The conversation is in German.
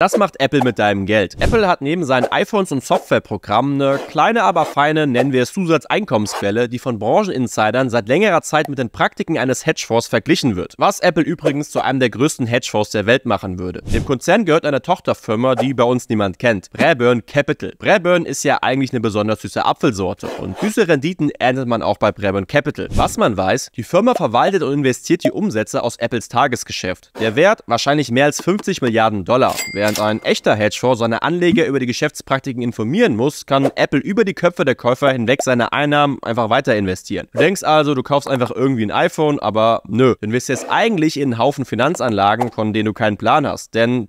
Das macht Apple mit deinem Geld. Apple hat neben seinen iPhones und Softwareprogrammen eine kleine, aber feine, nennen wir es Zusatzeinkommensquelle, die von Brancheninsidern seit längerer Zeit mit den Praktiken eines Hedgefonds verglichen wird. Was Apple übrigens zu einem der größten Hedgefonds der Welt machen würde. Dem Konzern gehört eine Tochterfirma, die bei uns niemand kennt. Braeburn Capital. Braeburn ist ja eigentlich eine besonders süße Apfelsorte und süße Renditen erntet man auch bei Braeburn Capital. Was man weiß, die Firma verwaltet und investiert die Umsätze aus Apples Tagesgeschäft. Der Wert wahrscheinlich mehr als 50 Milliarden Dollar. Wer Während ein echter Hedgefonds seine Anleger über die Geschäftspraktiken informieren muss, kann Apple über die Köpfe der Käufer hinweg seine Einnahmen einfach weiter investieren. Du denkst also, du kaufst einfach irgendwie ein iPhone, aber nö. Du investierst eigentlich in einen Haufen Finanzanlagen, von denen du keinen Plan hast. Denn